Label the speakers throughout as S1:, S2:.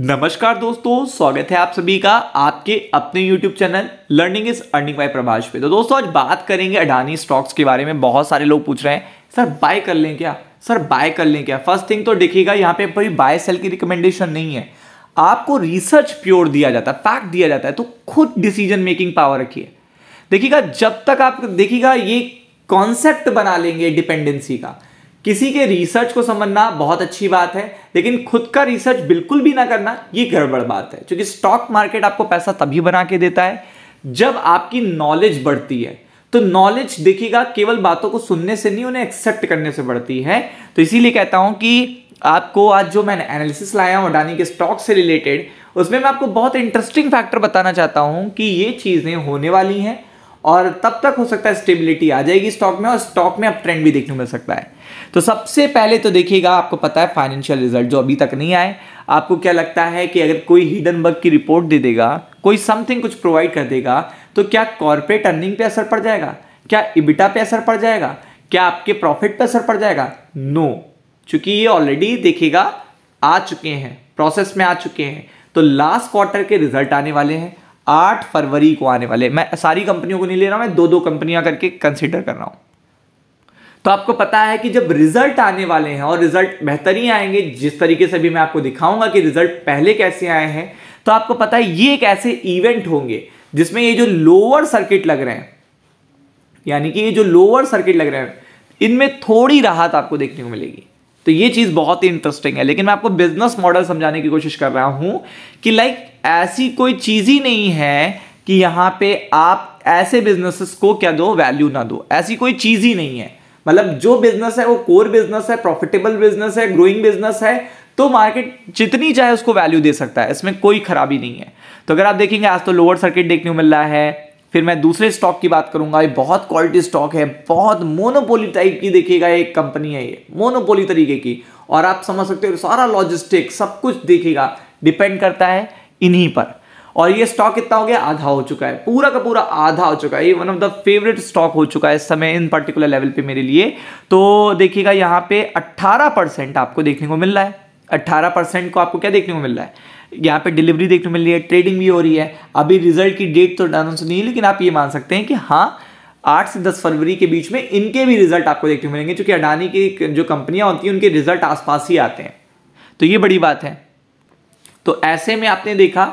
S1: नमस्कार दोस्तों स्वागत है आप सभी का आपके अपने YouTube channel learning is earning by Prabhash पे तो दोस्तों आज बात करेंगे अडानी स्टॉक्स के बारे में बहुत सारे लोग पूछ रहे हैं सर बाय कर लें क्या सर बाय कर लें क्या फर्स्ट थिंग तो देखिएगा यहाँ पे कोई बाय सेल की रिकमेंडेशन नहीं है आपको रिसर्च प्योर दिया जाता है फैक्ट दिया जाता है तो खुद डिसीजन मेकिंग पावर रखिए देखिएगा जब तक आप देखिएगा ये कॉन्सेप्ट बना लेंगे डिपेंडेंसी का किसी के रिसर्च को समझना बहुत अच्छी बात है लेकिन खुद का रिसर्च बिल्कुल भी ना करना ये गड़बड़ बात है क्योंकि स्टॉक मार्केट आपको पैसा तभी बना के देता है जब आपकी नॉलेज बढ़ती है तो नॉलेज देखिएगा केवल बातों को सुनने से नहीं उन्हें एक्सेप्ट करने से बढ़ती है तो इसीलिए कहता हूं कि आपको आज जो मैंने एनालिसिस लाया हूं अडानी के स्टॉक से रिलेटेड उसमें मैं आपको बहुत इंटरेस्टिंग फैक्टर बताना चाहता हूं कि ये चीज़ें होने वाली हैं और तब तक हो सकता है स्टेबिलिटी आ जाएगी स्टॉक में और स्टॉक में अब ट्रेंड भी देखने मिल सकता है तो सबसे पहले तो देखिएगा आपको पता है फाइनेंशियल रिजल्ट जो अभी तक नहीं आए आपको क्या लगता है कि अगर कोई हिडन बग की रिपोर्ट दे देगा कोई समथिंग कुछ प्रोवाइड कर देगा तो क्या कॉर्पोरेट अर्निंग पे असर पड़ जाएगा क्या इबिटा पे असर पड़ जाएगा क्या आपके प्रॉफिट पे असर पड़ जाएगा नो no. चूंकि ये ऑलरेडी देखिएगा आ चुके हैं प्रोसेस में आ चुके हैं तो लास्ट क्वार्टर के रिजल्ट आने वाले हैं आठ फरवरी को आने वाले मैं सारी कंपनियों को नहीं ले रहा हूं मैं दो दो कंपनियां करके कंसिडर कर रहा हूं तो आपको पता है कि जब रिजल्ट आने वाले हैं और रिजल्ट बेहतर ही आएंगे जिस तरीके से भी मैं आपको दिखाऊंगा कि रिजल्ट पहले कैसे आए हैं तो आपको पता है ये एक ऐसे इवेंट होंगे जिसमें ये जो लोअर सर्किट लग रहे हैं यानी कि ये जो लोअर सर्किट लग रहे हैं इनमें थोड़ी राहत आपको देखने को मिलेगी तो ये चीज़ बहुत ही इंटरेस्टिंग है लेकिन मैं आपको बिजनेस मॉडल समझाने की कोशिश कर रहा हूं कि लाइक ऐसी कोई चीज़ ही नहीं है कि यहां पे आप ऐसे बिजनेसेस को क्या दो वैल्यू ना दो ऐसी कोई चीज़ ही नहीं है मतलब जो बिजनेस है वो कोर बिजनेस है प्रॉफिटेबल बिजनेस है ग्रोइंग बिजनेस है तो मार्केट जितनी चाहे उसको वैल्यू दे सकता है इसमें कोई खराबी नहीं है तो अगर आप देखेंगे आज तो लोअर सर्किट देखने को मिल रहा है फिर मैं दूसरे स्टॉक की बात करूंगा ये बहुत क्वालिटी स्टॉक है बहुत मोनोपोली टाइप की देखिएगा एक कंपनी है ये मोनोपोली तरीके की और आप समझ सकते हो सारा लॉजिस्टिक सब कुछ देखेगा डिपेंड करता है इन्हीं पर और ये स्टॉक कितना हो गया आधा हो चुका है पूरा का पूरा आधा हो चुका है ये one of the favourite stock हो चुका है इस समय इन पर्टिकुलर लेवल पे मेरे लिए तो देखिएगा यहाँ पे 18 परसेंट आपको देखने को मिल रहा है 18 परसेंट को आपको क्या देखने को मिल रहा है यहाँ पे डिलीवरी देखने मिल रही है ट्रेडिंग भी हो रही है अभी रिजल्ट की डेट तो अनाउंस तो नहीं है लेकिन आप ये मान सकते हैं कि हाँ आठ से दस फरवरी के बीच में इनके भी रिजल्ट आपको देखने को मिलेंगे क्योंकि अडानी की जो कंपनियां होती हैं उनके रिजल्ट आसपास ही आते हैं तो ये बड़ी बात है तो ऐसे में आपने देखा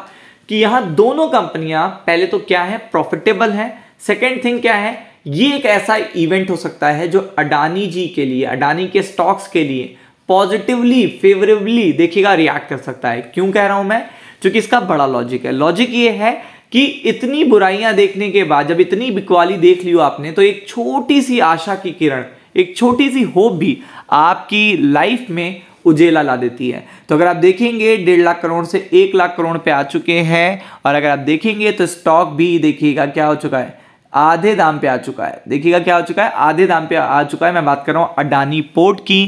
S1: कि यहाँ दोनों कंपनियां पहले तो क्या है प्रॉफिटेबल है सेकेंड थिंग क्या है ये एक ऐसा इवेंट हो सकता है जो अडानी जी के लिए अडानी के स्टॉक्स के लिए पॉजिटिवली फेवरेबली देखिएगा रिएक्ट कर सकता है क्यों कह रहा हूं मैं क्योंकि इसका बड़ा लॉजिक है लॉजिक ये है कि इतनी बुराइयां देखने के बाद जब इतनी बिकवाली देख लियो आपने तो एक छोटी सी आशा की किरण एक छोटी सी होप भी आपकी लाइफ में उजेला ला देती है तो अगर आप देखेंगे डेढ़ लाख करोड़ से एक लाख करोड़ पे आ चुके हैं और अगर आप देखेंगे तो स्टॉक भी देखिएगा क्या हो चुका है आधे दाम पे आ चुका है देखिएगा क्या हो चुका है आधे दाम पे आ चुका है मैं बात कर रहा हूँ अडानी पोर्ट की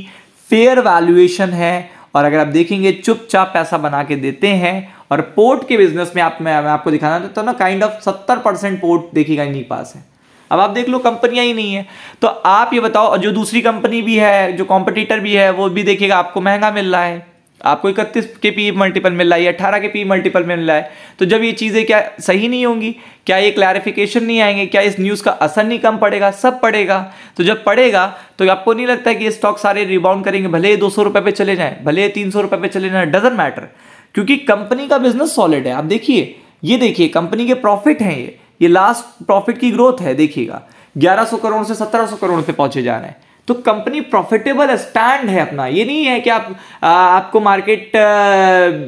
S1: फेयर वैल्यूएशन है और अगर आप देखेंगे चुपचाप पैसा बना के देते हैं और पोर्ट के बिजनेस में आप मैं, मैं आपको दिखाना चाहता हूँ तो ना काइंड ऑफ सत्तर परसेंट पोर्ट देखेगा इन्हीं पास है अब आप देख लो कंपनियां ही नहीं है तो आप ये बताओ जो दूसरी कंपनी भी है जो कॉम्पिटिटर भी है वो भी देखेगा आपको महंगा मिल रहा है आपको इकतीस के पी मल्टीपल मिल रहा है अट्ठारह के पी मल्टीपल मिल रहा है तो जब ये चीज़ें क्या सही नहीं होंगी क्या ये क्लैरिफिकेशन नहीं आएंगे क्या इस न्यूज़ का असर नहीं कम पड़ेगा सब पड़ेगा तो जब पड़ेगा तो आपको नहीं लगता है कि ये स्टॉक सारे रिबाउंड करेंगे भले ही दो सौ रुपये चले जाएँ भले ही तीन सौ रुपये पर चले जाएँ डजेंट मैटर क्योंकि कंपनी का बिजनेस सॉलिड है आप देखिए ये देखिए कंपनी के प्रॉफिट हैं ये ये लास्ट प्रॉफिट की ग्रोथ है देखिएगा ग्यारह सौ करोड़ से सत्रह सौ करोड़ पर पहुँचे जा रहे हैं तो कंपनी प्रॉफिटेबल स्टैंड है अपना ये नहीं है कि आप आ, आपको मार्केट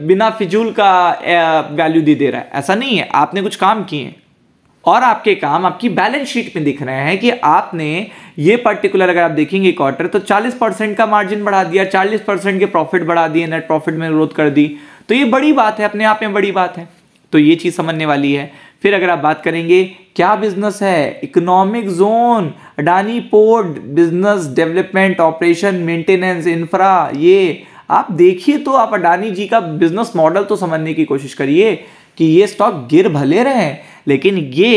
S1: बिना फिजूल का वैल्यू दे दे रहा है ऐसा नहीं है आपने कुछ काम किए और आपके काम आपकी बैलेंस शीट में दिख रहे हैं कि आपने ये पर्टिकुलर अगर आप देखेंगे क्वार्टर तो 40 परसेंट का मार्जिन बढ़ा दिया 40 परसेंट के प्रॉफिट बढ़ा दिए नेट प्रॉफिट में ग्रोथ कर दी तो ये बड़ी बात है अपने आप में बड़ी बात है तो ये चीज़ समझने वाली है फिर अगर आप बात करेंगे क्या बिजनेस है economic zone Adani port business development operation maintenance infra ये आप देखिए तो आप अडानी जी का बिजनेस मॉडल तो समझने की कोशिश करिए कि ये स्टॉक गिर भले रहे लेकिन ये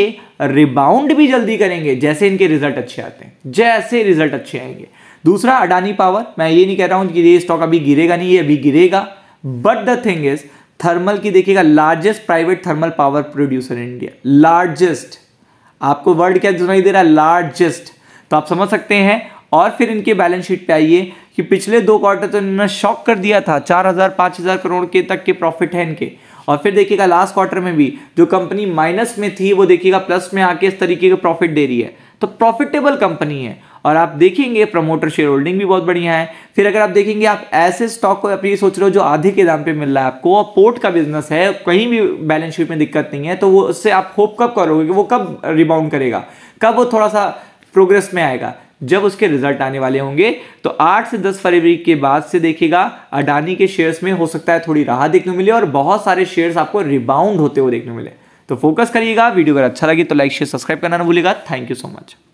S1: रिबाउंड भी जल्दी करेंगे जैसे इनके रिजल्ट अच्छे आते हैं जैसे रिजल्ट अच्छे आएंगे दूसरा अडानी पावर मैं ये नहीं कह रहा हूँ कि ये स्टॉक अभी गिरेगा नहीं ये अभी गिरेगा but the thing is thermal की देखिएगा largest private thermal power producer in India largest आपको वर्ड क्या सुनाई दे रहा है लार्जेस्ट तो आप समझ सकते हैं और फिर इनके बैलेंस शीट पे आइए कि पिछले दो क्वार्टर तो इन्होंने शॉक कर दिया था चार हज़ार पाँच हज़ार करोड़ के तक के प्रॉफिट है इनके और फिर देखिएगा लास्ट क्वार्टर में भी जो कंपनी माइनस में थी वो देखिएगा प्लस में आके इस तरीके का प्रॉफिट दे रही है तो प्रॉफिटेबल कंपनी है और आप देखेंगे प्रमोटर शेयर होल्डिंग भी बहुत बढ़िया है फिर अगर आप देखेंगे आप ऐसे स्टॉक को आप ये सोच रहे हो जो आधे के दाम पे मिल रहा है आपको और पोर्ट का बिजनेस है कहीं भी बैलेंस शीट में दिक्कत नहीं है तो वो उससे आप होप कब करोगे कि वो कब रिबाउंड करेगा कब वो थोड़ा सा प्रोग्रेस में आएगा जब उसके रिजल्ट आने वाले होंगे तो 8 से 10 फरवरी के बाद से देखिएगा अडानी के शेयर्स में हो सकता है थोड़ी राहत देखने मिले और बहुत सारे शेयर्स आपको रिबाउंड होते हुए देखने मिले तो फोकस करिएगा वीडियो अगर अच्छा लगे तो लाइक शेयर सब्सक्राइब करना ना भूलिएगा थैंक यू सो मच